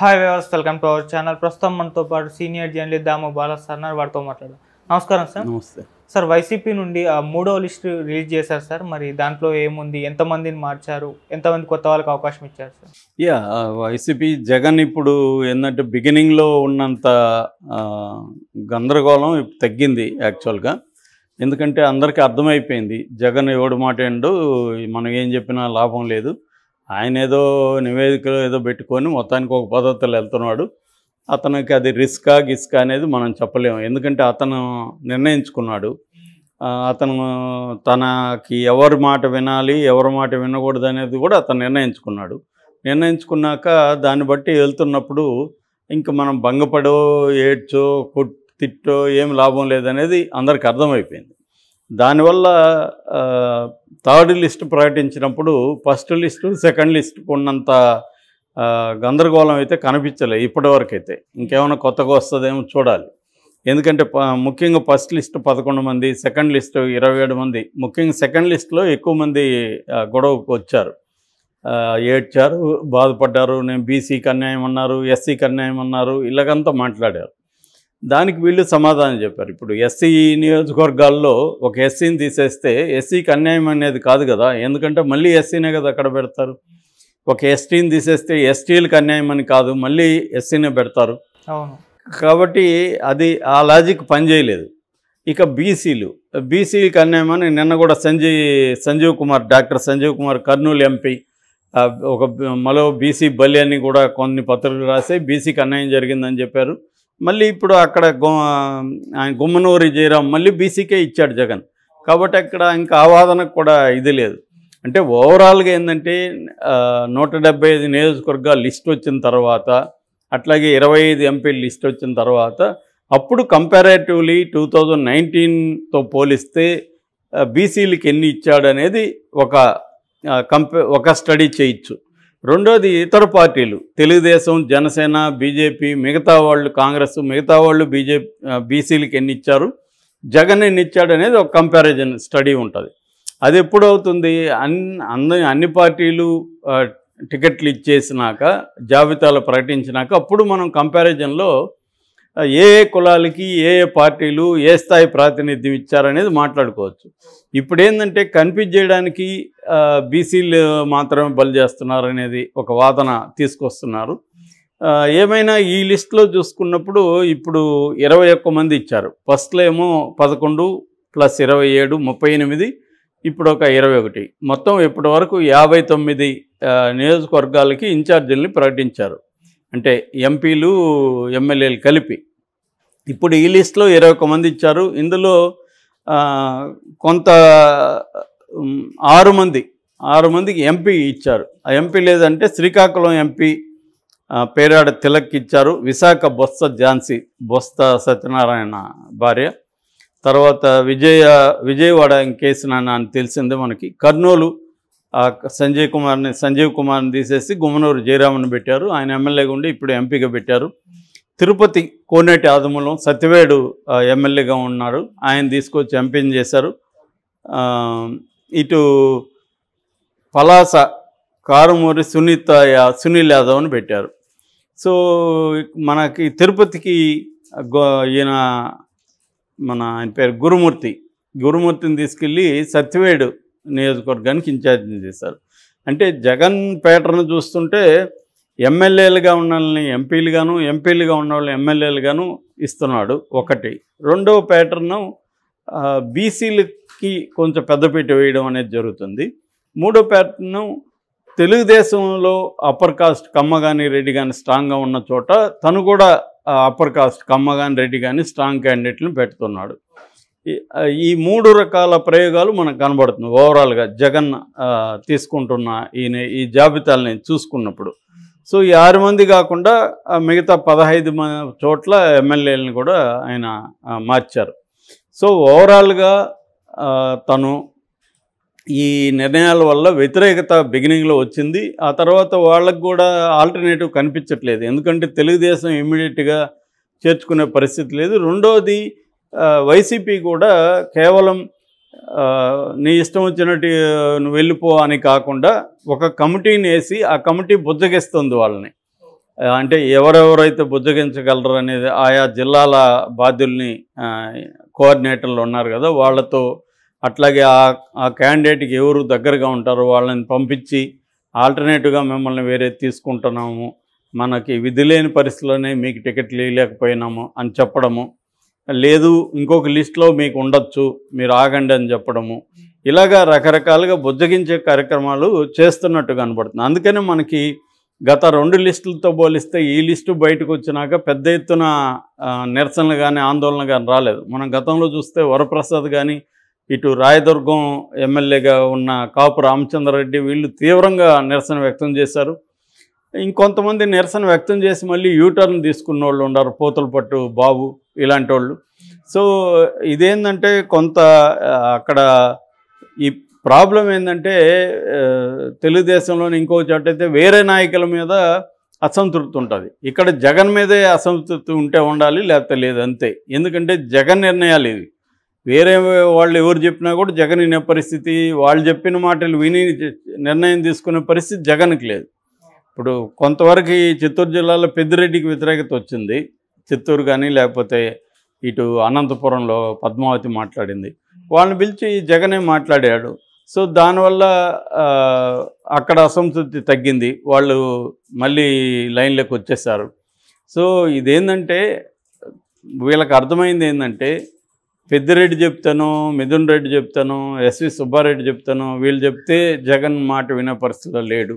hi viewers welcome to our channel ప్రస్తుతం మనతో పాటు senior journalist Damu Bala sir వాడితో మాట్లాడారు నమస్కారం సార్ నమస్తే సార్ వైసీపీ నుండి ఆ మూడో లిస్ట్ రిలీజ్ చేశారు సార్ మరి దాంట్లో ఏముంది ఎంతమందిని మార్చారు ఎంతమంది కొత్త వాళ్ళకి అవకాశం ఇచ్చారు సార్ యా వైసీపీ జగన్ ఇప్పుడు ఏంటంటే బిగినింగ్లో ఉన్నంత గందరగోళం తగ్గింది యాక్చువల్గా ఎందుకంటే అందరికీ అర్థమైపోయింది జగన్ ఎవడు మాట ఏండు మనం ఏం చెప్పినా లాభం లేదు ఆయన ఏదో నివేదికలు ఏదో పెట్టుకొని మొత్తానికి ఒక పద్ధతులు వెళ్తున్నాడు అతనికి అది రిస్కా గిస్కా అనేది మనం చెప్పలేము ఎందుకంటే అతను నిర్ణయించుకున్నాడు అతను తనకి ఎవరి మాట వినాలి ఎవరి మాట వినకూడదు అనేది కూడా అతను నిర్ణయించుకున్నాడు నిర్ణయించుకున్నాక దాన్ని బట్టి వెళ్తున్నప్పుడు ఇంక మనం భంగపడో ఏడ్చో కొట్ తిట్టో ఏం లాభం లేదనేది అందరికి అర్థమైపోయింది దానివల్ల థర్డ్ లిస్ట్ ప్రకటించినప్పుడు ఫస్ట్ లిస్టు సెకండ్ లిస్ట్ ఉన్నంత గందరగోళం అయితే కనిపించలే ఇప్పటివరకైతే అయితే ఇంకేమైనా కొత్తగా వస్తుందేమో చూడాలి ఎందుకంటే ముఖ్యంగా ఫస్ట్ లిస్ట్ పదకొండు మంది సెకండ్ లిస్ట్ ఇరవై ఏడు మంది ముఖ్యంగా సెకండ్ లిస్ట్లో ఎక్కువ మంది గొడవకు వచ్చారు ఏడ్చారు బాధపడ్డారు నేను బీసీకి అన్యాయం అన్నారు ఎస్సీకి అన్యాయం అన్నారు ఇలాగంతా మాట్లాడారు దానికి వీళ్ళు సమాధానం చెప్పారు ఇప్పుడు ఎస్సీ నియోజకవర్గాల్లో ఒక ఎస్సీని తీసేస్తే ఎస్సీకి అన్యాయం అనేది కాదు కదా ఎందుకంటే మళ్ళీ ఎస్సీనే కదా అక్కడ పెడతారు ఒక ఎస్టీని తీసేస్తే ఎస్టీలకు అన్యాయం అని కాదు మళ్ళీ ఎస్సీనే పెడతారు కాబట్టి అది ఆ లాజిక్ పనిచేయలేదు ఇక బీసీలు బీసీలకు అన్యాయం అని నిన్న కూడా సంజయ్ సంజీవ్ కుమార్ డాక్టర్ సంజీవ్ కుమార్ కర్నూలు ఎంపీ ఒక మలో బీసీ బలి అని కూడా కొన్ని పత్రికలు రాసి బీసీకి అన్యాయం జరిగిందని చెప్పారు మళ్ళీ ఇప్పుడు అక్కడ ఆయన గుమ్మనూరి జయరాం మళ్ళీ బీసీకే ఇచ్చాడు జగన్ కాబట్టి అక్కడ ఇంకా ఆవాదనకు కూడా ఇది లేదు అంటే ఓవరాల్గా ఏంటంటే నూట డెబ్బై ఐదు నియోజకవర్గాలు లిస్ట్ వచ్చిన తర్వాత అట్లాగే ఇరవై ఐదు ఎంపీ లిస్ట్ వచ్చిన తర్వాత అప్పుడు కంపారేటివ్లీ టూ థౌజండ్ నైన్టీన్తో పోలిస్తే బీసీలకి ఎన్ని ఇచ్చాడనేది ఒక కంపే ఒక స్టడీ చేయొచ్చు రెండోది ఇతర పార్టీలు తెలుగుదేశం జనసేన బీజేపీ మిగతా వాళ్ళు కాంగ్రెస్ మిగతా వాళ్ళు బీజేపీ బీసీలకి ఎన్ని ఇచ్చారు జగన్ ఎన్ని ఇచ్చాడు అనేది ఒక కంపారిజన్ స్టడీ ఉంటుంది అది ఎప్పుడవుతుంది అన్ని అన్ని పార్టీలు టికెట్లు ఇచ్చేసినాక జాబితాలు ప్రకటించినాక అప్పుడు మనం కంపారిజన్లో ఏ కులాలకి ఏ ఏ పార్టీలు ఏ స్థాయి ప్రాతినిధ్యం ఇచ్చారనేది మాట్లాడుకోవచ్చు ఇప్పుడు ఏంటంటే కన్ఫ్యూజ్ చేయడానికి బీసీలు మాత్రమే బలి చేస్తున్నారు అనేది ఒక వాదన తీసుకొస్తున్నారు ఏమైనా ఈ లిస్ట్లో చూసుకున్నప్పుడు ఇప్పుడు ఇరవై ఒక్క మంది ఇచ్చారు ఫస్ట్లో ఏమో పదకొండు ప్లస్ ఇరవై ఏడు ముప్పై ఎనిమిది ఇప్పుడు ఒక ఇరవై ఒకటి మొత్తం ఇప్పటి వరకు యాభై తొమ్మిది నియోజకవర్గాలకి ఇన్ఛార్జీలని ప్రకటించారు అంటే ఎంపీలు ఎమ్మెల్యేలు కలిపి ఇప్పుడు ఈ లిస్టులో ఇరవై ఒక మంది ఇచ్చారు ఇందులో కొంత ఆరు మంది ఆరు మందికి ఎంపీ ఇచ్చారు ఆ ఎంపీ లేదంటే శ్రీకాకుళం ఎంపీ పేరాడ తిలక్ ఇచ్చారు విశాఖ బొత్స ఝాన్సీ బొత్స సత్యనారాయణ భార్య తర్వాత విజయ విజయవాడ కేసు అని తెలిసిందే మనకి కర్నూలు సంజయ్ కుమార్ని సంజీవ్ కుమార్ని తీసేసి గుమ్మనూరు జయరామన్ పెట్టారు ఆయన ఎమ్మెల్యేగా ఉండి ఇప్పుడు ఎంపీగా పెట్టారు తిరుపతి కోనేటి ఆదిమూలం సత్యవేడు ఎమ్మెల్యేగా ఉన్నాడు ఆయన తీసుకొచ్చి ఎంపీ చేశారు ఇటు పలాస కారుమూరి సునీత సునీల్ యాదవ్ని పెట్టారు సో మనకి తిరుపతికి ఈయన మన ఆయన పేరు గురుమూర్తి గురుమూర్తిని తీసుకెళ్ళి సత్యవేడు నియోజకవర్గానికి ఇన్ఛార్జిని చేశారు అంటే జగన్ పేటర్ను చూస్తుంటే ఎమ్మెల్యేలుగా ఉన్న వాళ్ళని ఎంపీలుగాను ఎంపీలుగా ఉన్న వాళ్ళని ఎమ్మెల్యేలుగాను ఇస్తున్నాడు ఒకటి రెండవ ప్యాటర్ను బీసీలకి కొంచెం పెద్దపీట వేయడం అనేది జరుగుతుంది మూడో ప్యాటర్ను తెలుగుదేశంలో అప్పర్ కాస్ట్ కమ్మ కానీ రెడ్డి కానీ స్ట్రాంగ్గా ఉన్న చోట తను కూడా అప్పర్ కాస్ట్ కమ్మ కానీ రెడ్డి కానీ స్ట్రాంగ్ క్యాండిడేట్లను పెడుతున్నాడు ఈ మూడు రకాల ప్రయోగాలు మనకు కనబడుతుంది ఓవరాల్గా జగన్ తీసుకుంటున్న ఈయన ఈ జాబితాలని చూసుకున్నప్పుడు సో ఈ ఆరు మంది కాకుండా మిగతా పదహైదు చోట్ల ఎమ్మెల్యేలను కూడా ఆయన మార్చారు సో ఓవరాల్గా తను ఈ నిర్ణయాల వల్ల వ్యతిరేకత బిగినింగ్లో వచ్చింది ఆ తర్వాత వాళ్ళకు కూడా ఆల్టర్నేటివ్ కనిపించట్లేదు ఎందుకంటే తెలుగుదేశం ఇమ్మీడియట్గా చేర్చుకునే పరిస్థితి లేదు రెండోది వైసీపీ కూడా కేవలం నీ ఇష్టం వచ్చినట్టు నువ్వు వెళ్ళిపో అని కాకుండా ఒక కమిటీని వేసి ఆ కమిటీ బుజ్జగిస్తుంది వాళ్ళని అంటే ఎవరెవరైతే బుజ్జగించగలరు అనేది ఆయా జిల్లాల బాధ్యుల్ని కోఆర్డినేటర్లు ఉన్నారు కదా వాళ్ళతో అట్లాగే ఆ ఆ క్యాండిడేట్కి ఎవరు దగ్గరగా ఉంటారో వాళ్ళని పంపించి ఆల్టర్నేటివ్గా మిమ్మల్ని వేరే తీసుకుంటున్నాము మనకి విధి లేని పరిస్థితుల్లోనే మీకు టికెట్లు ఇవ్వలేకపోయినాము అని చెప్పడము లేదు ఇంకొక లిస్ట్లో మీకు ఉండొచ్చు మీరు ఆగండి అని చెప్పడము ఇలాగా రకరకాలుగా బుజ్జగించే కార్యక్రమాలు చేస్తున్నట్టు కనబడుతుంది అందుకనే మనకి గత రెండు లిస్టులతో పోలిస్తే ఈ లిస్టు బయటకు వచ్చినాక పెద్ద ఎత్తున నిరసనలు కానీ ఆందోళన కానీ రాలేదు మనం గతంలో చూస్తే వరప్రసాద్ కానీ ఇటు రాయదుర్గం ఎమ్మెల్యేగా ఉన్న కాపు రామచంద్రరెడ్డి వీళ్ళు తీవ్రంగా నిరసన వ్యక్తం చేశారు ఇంకొంతమంది నిరసన వ్యక్తం చేసి మళ్ళీ యూటర్న్ తీసుకున్న వాళ్ళు ఉన్నారు పోతలపట్టు బాబు ఇలాంటి వాళ్ళు సో ఇదేంటంటే కొంత అక్కడ ఈ ప్రాబ్లం ఏంటంటే తెలుగుదేశంలోని ఇంకో చోట అయితే వేరే నాయకుల మీద అసంతృప్తి ఉంటుంది ఇక్కడ జగన్ మీదే అసంతృప్తి ఉంటే ఉండాలి లేకపోతే లేదు అంతే ఎందుకంటే జగన్ నిర్ణయాలు ఇవి వేరే వాళ్ళు ఎవరు చెప్పినా కూడా జగన్ వినే పరిస్థితి వాళ్ళు చెప్పిన మాటలు విని నిర్ణయం తీసుకునే పరిస్థితి జగన్కి లేదు ఇప్పుడు కొంతవరకు ఈ చిత్తూరు జిల్లాలో పెద్దిరెడ్డికి వ్యతిరేకత వచ్చింది చిత్తూరు కానీ లేకపోతే ఇటు అనంతపురంలో పద్మావతి మాట్లాడింది వాళ్ళని పిలిచి జగనే మాట్లాడాడు సో దానివల్ల అక్కడ అసంతృప్తి తగ్గింది వాళ్ళు మళ్ళీ లైన్లోకి వచ్చేసారు సో ఇదేంటంటే వీళ్ళకి అర్థమైంది ఏంటంటే పెద్దిరెడ్డి చెప్తాను మిథున్ రెడ్డి చెప్తాను ఎస్వి సుబ్బారెడ్డి చెప్తాను వీళ్ళు చెప్తే జగన్ మాట వినే పరిస్థితిలో లేడు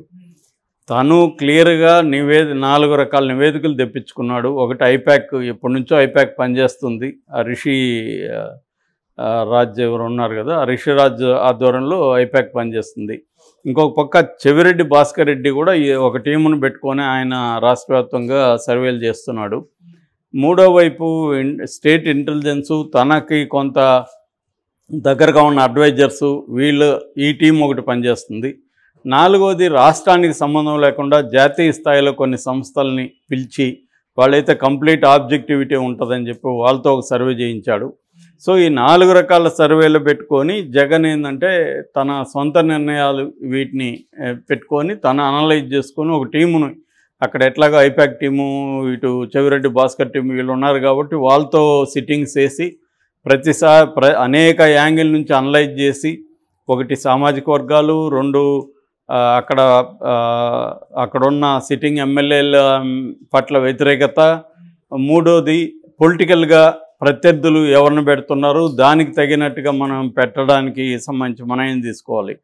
తను క్లియర్గా నివేది నాలుగు రకాల నివేదికలు తెప్పించుకున్నాడు ఒకటి ఐప్యాక్ ఎప్పటి నుంచో ఐప్యాక్ పనిచేస్తుంది ఆ రిషి రాజ్ ఎవరు ఉన్నారు కదా ఆ రిషి రాజ్ ఆధ్వర్యంలో ఐప్యాక్ పనిచేస్తుంది ఇంకొక పక్క చెవిరెడ్డి భాస్కర్ రెడ్డి కూడా ఒక టీమును పెట్టుకొని ఆయన రాష్ట్రవ్యాప్తంగా సర్వేలు చేస్తున్నాడు మూడో వైపు స్టేట్ ఇంటెలిజెన్సు తనకి కొంత దగ్గరగా ఉన్న అడ్వైజర్సు వీళ్ళు ఈ టీం ఒకటి పనిచేస్తుంది నాలుగోది రాష్ట్రానికి సంబంధం లేకుండా జాతీయ స్థాయిలో కొన్ని సంస్థల్ని పిలిచి వాళ్ళైతే కంప్లీట్ ఆబ్జెక్టివిటీ ఉంటుందని చెప్పి వాళ్ళతో ఒక సర్వే చేయించాడు సో ఈ నాలుగు రకాల సర్వేలు పెట్టుకొని జగన్ ఏంటంటే తన సొంత నిర్ణయాలు వీటిని పెట్టుకొని తను అనలైజ్ చేసుకొని ఒక టీమును అక్కడ ఎట్లాగో ఐపాక్ టీము ఇటు చెవిరెడ్డి భాస్కర్ టీము వీళ్ళు ఉన్నారు కాబట్టి వాళ్ళతో సిట్టింగ్స్ వేసి ప్రతిసారి అనేక యాంగిల్ నుంచి అనలైజ్ చేసి ఒకటి సామాజిక వర్గాలు రెండు అక్కడ అక్కడున్న సిట్టింగ్ ఎమ్మెల్యేల పట్ల వ్యతిరేకత మూడోది పొలిటికల్గా ప్రత్యర్థులు ఎవరిని పెడుతున్నారు దానికి తగినట్టుగా మనం పెట్టడానికి సంబంధించి మనం ఏం తీసుకోవాలి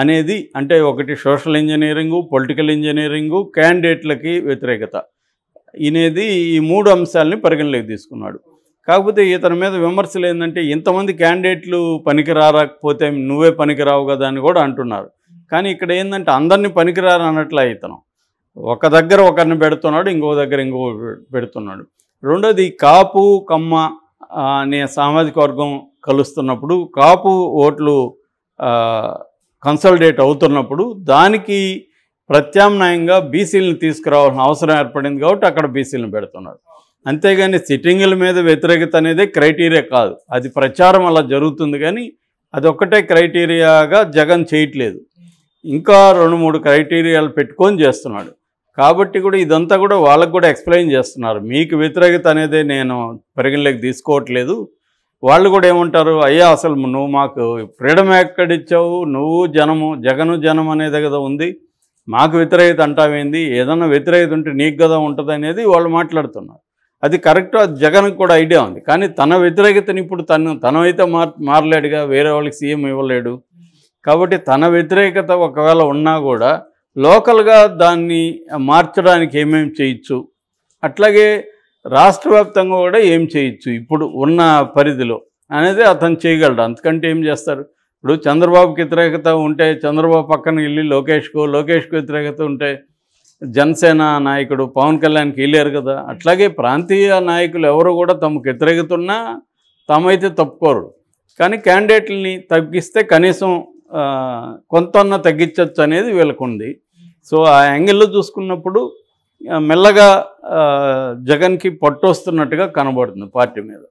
అనేది అంటే ఒకటి సోషల్ ఇంజనీరింగు పొలిటికల్ ఇంజనీరింగు క్యాండిడేట్లకి వ్యతిరేకత ఇనేది ఈ మూడు అంశాలని పరిగణలోకి తీసుకున్నాడు కాకపోతే ఇతని మీద విమర్శలు ఏంటంటే ఇంతమంది క్యాండిడేట్లు పనికి రాకపోతే నువ్వే రావు కదా అని కూడా అంటున్నారు కానీ ఇక్కడ ఏంటంటే అందరినీ పనికిరారు అన్నట్లు ఇతను ఒక దగ్గర ఒకరిని పెడుతున్నాడు ఇంకో దగ్గర ఇంకో పెడుతున్నాడు రెండోది కాపు కమ్మ అనే సామాజిక వర్గం కలుస్తున్నప్పుడు కాపు ఓట్లు కన్సల్డేట్ అవుతున్నప్పుడు దానికి ప్రత్యామ్నాయంగా బీసీలను తీసుకురావాల్సిన అవసరం ఏర్పడింది కాబట్టి అక్కడ బీసీలను పెడుతున్నారు అంతేగాని సిట్టింగుల మీద వ్యతిరేకత అనేది క్రైటీరియా కాదు అది ప్రచారం అలా జరుగుతుంది కానీ అది ఒక్కటే క్రైటీరియాగా జగన్ చేయట్లేదు ఇంకా రెండు మూడు క్రైటీరియాలు పెట్టుకొని చేస్తున్నాడు కాబట్టి కూడా ఇదంతా కూడా వాళ్ళకు కూడా ఎక్స్ప్లెయిన్ చేస్తున్నారు మీకు వ్యతిరేకత అనేది నేను పరిగణలోకి తీసుకోవట్లేదు వాళ్ళు కూడా ఏమంటారు అయ్యా అసలు నువ్వు మాకు ఫ్రీడమ్ ఎక్కడిచ్చావు నువ్వు జనము జగను జనం అనేది కదా ఉంది మాకు వ్యతిరేకత అంటావేంది ఏదన్నా వ్యతిరేకత ఉంటే నీకు కదా ఉంటుంది అనేది వాళ్ళు మాట్లాడుతున్నారు అది కరెక్ట్ అది జగన్కి కూడా ఐడియా ఉంది కానీ తన వ్యతిరేకతను ఇప్పుడు తను తనైతే మార్ మారలేడుగా వేరే వాళ్ళకి సీఎం ఇవ్వలేడు కాబట్టి తన వ్యతిరేకత ఒకవేళ ఉన్నా కూడా లోకల్గా దాన్ని మార్చడానికి ఏమేమి చేయొచ్చు అట్లాగే రాష్ట్ర వ్యాప్తంగా కూడా ఏం చేయొచ్చు ఇప్పుడు ఉన్న పరిధిలో అనేది అతను చేయగలడు అంతకంటే ఏం చేస్తారు ఇప్పుడు చంద్రబాబుకి వ్యతిరేకత ఉంటే చంద్రబాబు పక్కన వెళ్ళి లోకేష్కు లోకేష్కు వ్యతిరేకత ఉంటే జనసేన నాయకుడు పవన్ కళ్యాణ్కి వెళ్ళారు కదా అట్లాగే ప్రాంతీయ నాయకులు ఎవరు కూడా తమకు వ్యతిరేకత ఉన్నా తామైతే తప్పుకోరు కానీ క్యాండిడేట్లని తగ్గిస్తే కనీసం కొంతన్నా తగ్గించవచ్చు అనేది వీళ్ళకుంది సో ఆ యాంగిల్లో చూసుకున్నప్పుడు మెల్లగా జగన్కి పట్టు వస్తున్నట్టుగా కనబడుతుంది పార్టీ మీద